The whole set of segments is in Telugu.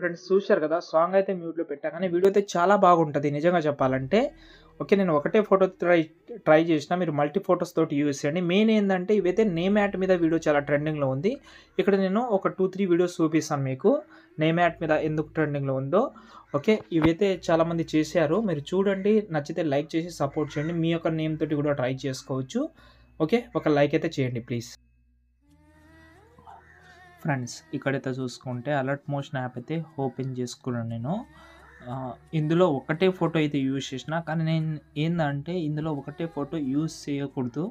ఫ్రెండ్స్ చూశారు కదా సాంగ్ అయితే మ్యూట్లో పెట్టా కానీ వీడియో అయితే చాలా బాగుంటుంది నిజంగా చెప్పాలంటే ఓకే నేను ఒకటే ఫోటో ట్రై ట్రై చేసిన మీరు మల్టీ ఫొటోస్ తోటి యూజ్ చేయండి మెయిన్ ఏంటంటే ఇవైతే నేమ్ యాట్ మీద వీడియో చాలా ట్రెండింగ్లో ఉంది ఇక్కడ నేను ఒక టూ త్రీ వీడియోస్ చూపిస్తాను మీకు నేమ్ యాట్ మీద ఎందుకు ట్రెండింగ్లో ఉందో ఓకే ఇవైతే చాలామంది చేశారు మీరు చూడండి నచ్చితే లైక్ చేసి సపోర్ట్ చేయండి మీ యొక్క నేమ్ తోటి కూడా ట్రై చేసుకోవచ్చు ఓకే ఒక లైక్ అయితే చేయండి ప్లీజ్ ఫ్రెండ్స్ ఇక్కడైతే చూసుకుంటే అలర్ట్ మోషన్ యాప్ అయితే ఓపెన్ చేసుకున్నాను నేను ఇందులో ఒకటే ఫోటో అయితే యూజ్ చేసిన కానీ నేను ఏంటంటే ఇందులో ఒకటే ఫోటో యూజ్ చేయకూడదు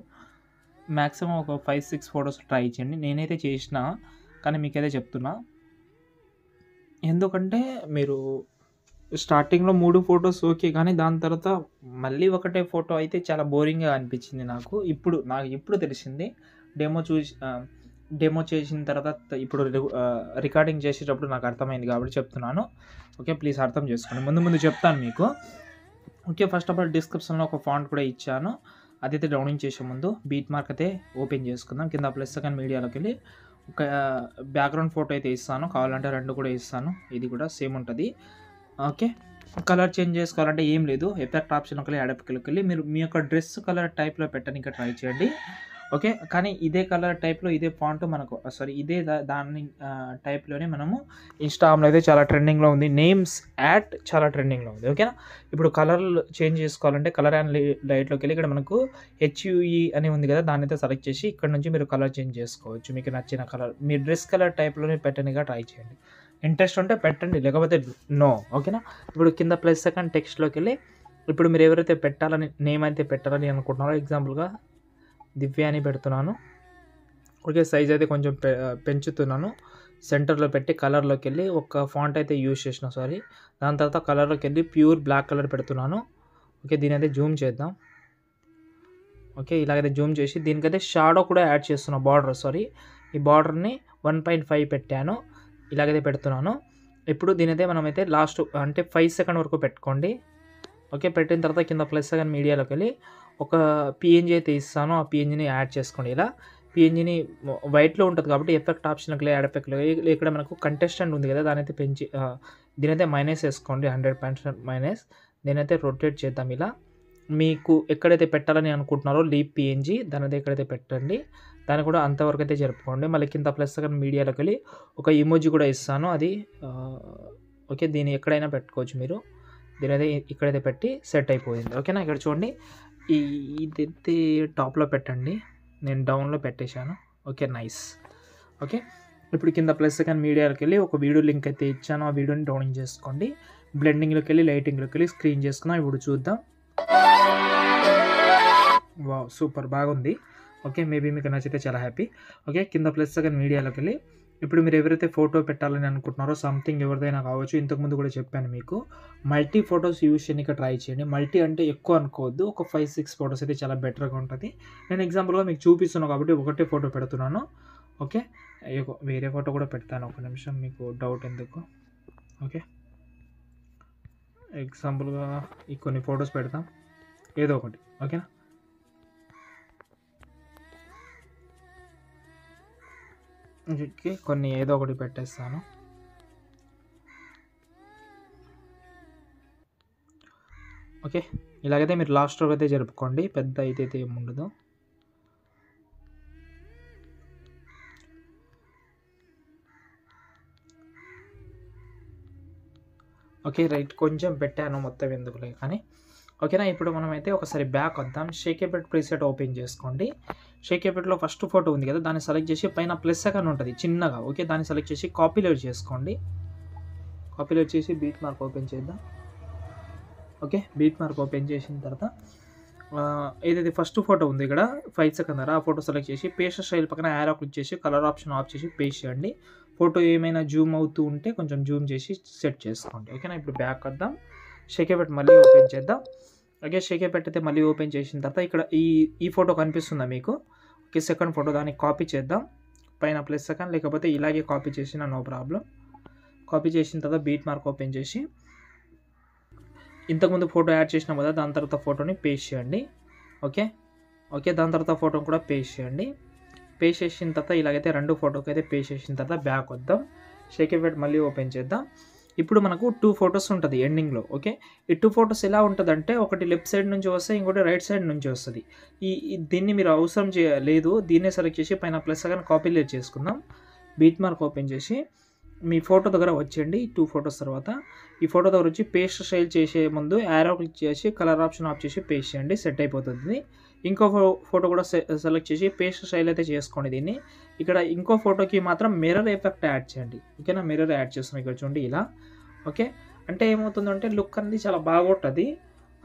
మ్యాక్సిమం ఒక ఫైవ్ సిక్స్ ఫొటోస్ ట్రై చేయండి నేనైతే చేసిన కానీ మీకైతే చెప్తున్నా ఎందుకంటే మీరు స్టార్టింగ్లో మూడు ఫొటోస్ ఓకే కానీ దాని తర్వాత మళ్ళీ ఒకటే ఫోటో అయితే చాలా బోరింగ్గా అనిపించింది నాకు ఇప్పుడు నాకు ఇప్పుడు తెలిసింది డెమో చూసి డెమో చేసిన తర్వాత ఇప్పుడు రికార్డింగ్ చేసేటప్పుడు నాకు అర్థమైంది కాబట్టి చెప్తున్నాను ఓకే ప్లీజ్ అర్థం చేసుకోండి ముందు ముందు చెప్తాను మీకు ఓకే ఫస్ట్ ఆఫ్ ఆల్ డిస్క్రిప్షన్లో ఒక ఫాంట్ కూడా ఇచ్చాను అదైతే డౌన్లోడ్ చేసే ముందు బీట్ మార్క్ అయితే ఓపెన్ చేసుకుందాం కింద ప్లస్ సెకండ్ మీడియాలోకి వెళ్ళి ఒక బ్యాక్గ్రౌండ్ ఫోటో అయితే ఇస్తాను కావాలంటే రెండు కూడా ఇస్తాను ఇది కూడా సేమ్ ఉంటుంది ఓకే కలర్ చేంజ్ చేసుకోవాలంటే ఏం లేదు ఎఫెక్ట్ ఆప్షన్ ఒకళ్ళు యాడప్కి వెళ్ళి మీరు మీ యొక్క డ్రెస్ కలర్ టైప్లో పెట్టడానికి ట్రై చేయండి ఓకే కానీ ఇదే కలర్ టైప్లో ఇదే ఫాంట్ మనకు సారీ ఇదే దాని టైప్లోనే మనము ఇన్స్టాగ్రామ్లో అయితే చాలా ట్రెండింగ్లో ఉంది నేమ్స్ యాట్ చాలా ట్రెండింగ్లో ఉంది ఓకేనా ఇప్పుడు కలర్ చేంజ్ చేసుకోవాలంటే కలర్ అండ్ లైట్లోకి వెళ్ళి ఇక్కడ మనకు హెచ్యుఈ e అని ఉంది కదా దాన్ని అయితే సెలెక్ట్ చేసి ఇక్కడ నుంచి మీరు కలర్ చేంజ్ చేసుకోవచ్చు మీకు నచ్చిన కలర్ మీ డ్రెస్ కలర్ టైప్లోనే పెట్టనిగా ట్రై చేయండి ఇంట్రెస్ట్ ఉంటే పెట్టండి లేకపోతే నో ఓకేనా ఇప్పుడు కింద ప్లస్ సెకండ్ టెక్స్ట్లోకి వెళ్ళి ఇప్పుడు మీరు ఎవరైతే పెట్టాలని నేమ్ అయితే పెట్టాలని అనుకుంటున్నారో ఎగ్జాంపుల్గా దివ్యాని పెడుతున్నాను ఓకే సైజ్ అయితే కొంచెం పెంచుతున్నాను సెంటర్లో పెట్టి కలర్లోకి వెళ్ళి ఒక ఫాంట్ అయితే యూజ్ చేసిన సారీ దాని తర్వాత కలర్లోకి వెళ్ళి ప్యూర్ బ్లాక్ కలర్ పెడుతున్నాను ఓకే దీని అయితే జూమ్ చేద్దాం ఓకే ఇలాగైతే జూమ్ చేసి దీనికైతే షాడో కూడా యాడ్ చేస్తున్నాను బార్డర్ సారీ ఈ బార్డర్ని వన్ పాయింట్ ఫైవ్ పెట్టాను ఇలాగైతే పెడుతున్నాను ఇప్పుడు దీనైతే మనమైతే లాస్ట్ అంటే ఫైవ్ సెకండ్ వరకు పెట్టుకోండి ఓకే పెట్టిన తర్వాత కింద ప్లస్ సెకండ్ మీడియాలోకి వెళ్ళి ఒక పిఎన్జీ అయితే ఇస్తానో ఆ పిఎన్జీని యాడ్ చేసుకోండి ఇలా పిఎన్జీని వైట్లో ఉంటుంది కాబట్టి effect option clay add effect ఇక్కడ మనకు కంటెస్టెంట్ ఉంది కదా దాని అయితే పెంచి దీనైతే మైనస్ వేసుకోండి హండ్రెడ్ పాయింట్స్ మైనస్ దీనైతే రొటేట్ చేద్దాం ఇలా మీకు ఎక్కడైతే పెట్టాలని అనుకుంటున్నారో లీప్ పిఎన్జీ దాని అయితే ఎక్కడైతే పెట్టండి దాన్ని కూడా అంతవరకు అయితే జరుపుకోండి మళ్ళీ కింద ప్లస్ కానీ మీడియాలోకి వెళ్ళి ఒక ఇమోజీ కూడా ఇస్తాను అది ఓకే దీన్ని ఎక్కడైనా పెట్టుకోవచ్చు మీరు దీని అయితే ఇక్కడైతే పెట్టి సెట్ అయిపోయింది ఓకేనా ఇక్కడ చూడండి ఈ ఇది ఎత్తి టాప్లో పెట్టండి నేను డౌన్లో పెట్టేశాను ఓకే నైస్ ఓకే ఇప్పుడు కింద ప్లస్ కానీ మీడియాలోకి వెళ్ళి ఒక వీడియో లింక్ అయితే ఇచ్చాను ఆ వీడియోని డౌన్ చేసుకోండి బ్లెండింగ్లోకి వెళ్ళి లైటింగ్లోకి వెళ్ళి స్క్రీన్ చేసుకున్నాం ఇప్పుడు చూద్దాం వా సూపర్ బాగుంది ఓకే మేబీ మీకు నచ్చితే చాలా హ్యాపీ ఓకే కింద ప్లస్ సెకండ్ మీడియాలోకి వెళ్ళి ఇప్పుడు మీరు ఎవరైతే ఫోటో పెట్టాలని అనుకుంటున్నారో సంథింగ్ ఎవరిదైనా కావచ్చు ఇంతకుముందు కూడా చెప్పాను మీకు మల్టీ ఫొటోస్ యూజ్ చేయడానికి ట్రై చేయండి మల్టీ అంటే ఎక్కువ అనుకోవద్దు ఒక ఫైవ్ సిక్స్ ఫొటోస్ అయితే చాలా బెటర్గా ఉంటుంది నేను ఎగ్జాంపుల్గా మీకు చూపిస్తున్నాను కాబట్టి ఒకటే ఫోటో పెడుతున్నాను ఓకే వేరే ఫోటో కూడా పెడతాను ఒక నిమిషం మీకు డౌట్ ఎందుకు ఓకే ఎగ్జాంపుల్గా ఈ కొన్ని ఫొటోస్ పెడతాం ఏదో ఒకటి ఓకేనా వీటికి కొన్ని ఏదో ఒకటి పెట్టేస్తాను ఓకే ఇలాగైతే మీరు లాస్ట్ రోజు అయితే జరుపుకోండి పెద్ద అయితే ఏమి ఉండదు ఓకే రైట్ కొంచెం పెట్టాను మొత్తం ఎందుకులే కానీ ఓకేనా ఇప్పుడు మనం అయితే ఒకసారి బ్యాక్ వద్దాం షేకేపెట్ ప్రీసెట్ ఓపెన్ చేసుకోండి షేకేపెట్లో ఫస్ట్ ఫోటో ఉంది కదా దాన్ని సెలెక్ట్ చేసి పైన ప్లస్ అక్కడ ఉంటుంది చిన్నగా ఓకే దాన్ని సెలెక్ట్ చేసి కాపీలోడ్ చేసుకోండి కాపీలోడ్ చేసి బీట్ మార్క్ ఓపెన్ చేద్దాం ఓకే బీట్ మార్క్ ఓపెన్ చేసిన తర్వాత ఏదైతే ఫస్ట్ ఫోటో ఉంది ఇక్కడ ఫైవ్ సెకండ్ ధర ఆ ఫోటో సెలెక్ట్ చేసి పేస్ట్ స్టైల్ పక్కన యారో క్లిక్ చేసి కలర్ ఆప్షన్ ఆఫ్ చేసి పేస్ట్ చేయండి ఫోటో ఏమైనా జూమ్ అవుతూ ఉంటే కొంచెం జూమ్ చేసి సెట్ చేసుకోండి ఓకేనా ఇప్పుడు బ్యాక్ వద్దాం షేకే పెట్టి మళ్ళీ ఓపెన్ చేద్దాం ఓకే షేకే పెట్టితే మళ్ళీ ఓపెన్ చేసిన తర్వాత ఇక్కడ ఈ ఈ ఫోటో కనిపిస్తుందా మీకు ఓకే సెకండ్ ఫోటో దాన్ని కాపీ చేద్దాం పైన ప్లస్ సెకండ్ లేకపోతే ఇలాగే కాపీ చేసిన నో ప్రాబ్లం కాపీ చేసిన తర్వాత బీట్ మార్క్ ఓపెన్ చేసి ఇంతకుముందు ఫోటో యాడ్ చేసినాం కదా దాని తర్వాత ఫోటోని పేస్ట్ చేయండి ఓకే ఓకే దాని తర్వాత ఫోటోని కూడా పేస్ట్ చేయండి పేస్ట్ చేసిన తర్వాత ఇలాగైతే రెండు ఫోటోకి అయితే పేస్ట్ చేసిన తర్వాత బ్యాక్ వద్దాం షేక్ ఎఫెక్ట్ మళ్ళీ ఓపెన్ చేద్దాం ఇప్పుడు మనకు టూ ఫొటోస్ ఉంటుంది ఎండింగ్లో ఓకే ఈ టూ ఫొటోస్ ఎలా ఉంటుందంటే ఒకటి లెఫ్ట్ సైడ్ నుంచి వస్తే ఇంకోటి రైట్ సైడ్ నుంచి వస్తుంది ఈ దీన్ని మీరు అవసరం లేదు దీన్నే సెలెక్ట్ చేసి పైన ప్లస్ కానీ కాపీ లేట్ చేసుకుందాం బీట్ మార్క్ ఓపెన్ చేసి మీ ఫోటో దగ్గర వచ్చేయండి టూ ఫొటోస్ తర్వాత ఈ ఫోటో దగ్గర వచ్చి పేస్ట్ స్టైల్ చేసే ముందు యారో క్లిక్ చేసి కలర్ ఆప్షన్ ఆఫ్ చేసి పేస్ట్ చేయండి సెట్ అయిపోతుంది ఇంకో ఫోటో కూడా సెలెక్ట్ చేసి పేస్ట్ స్టైల్ అయితే చేసుకోండి దీన్ని ఇక్కడ ఇంకో ఫోటోకి మాత్రం మిర్రర్ ఎఫెక్ట్ యాడ్ చేయండి ఓకేనా మిర్రర్ యాడ్ చేస్తున్నాం ఇక్కడ చూడండి ఇలా ఓకే అంటే ఏమవుతుందంటే లుక్ అనేది చాలా బాగుంటుంది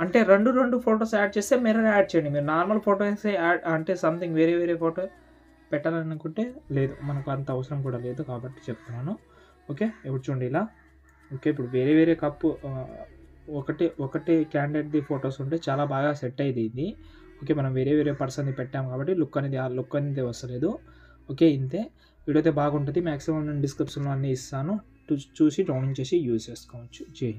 అంటే రెండు రెండు ఫొటోస్ యాడ్ చేస్తే మిర్రర్ యాడ్ చేయండి మీరు నార్మల్ ఫోటోస్ యాడ్ అంటే సంథింగ్ వేరే వేరే ఫోటో పెట్టాలనుకుంటే లేదు మనకు అంత అవసరం కూడా లేదు కాబట్టి చెప్తున్నాను ఓకే ఇప్పుడు చూడండి ఇలా ఓకే ఇప్పుడు వేరే వేరే కప్పు ఒకటి ఒకటి క్యాండిడేట్ది ఫొటోస్ ఉంటే చాలా బాగా సెట్ అయ్యింది ఇది ఓకే మనం వేరే వేరే పర్సన్ది పెట్టాం కాబట్టి లుక్ అనేది ఆ లుక్ అనేది వస్తలేదు ఓకే ఇంతే వీడియో అయితే బాగుంటుంది మ్యాక్సిమం నేను డిస్క్రిప్షన్లో అన్నీ ఇస్తాను చూసి డౌన్లోడ్ చేసి యూజ్ చేసుకోవచ్చు జై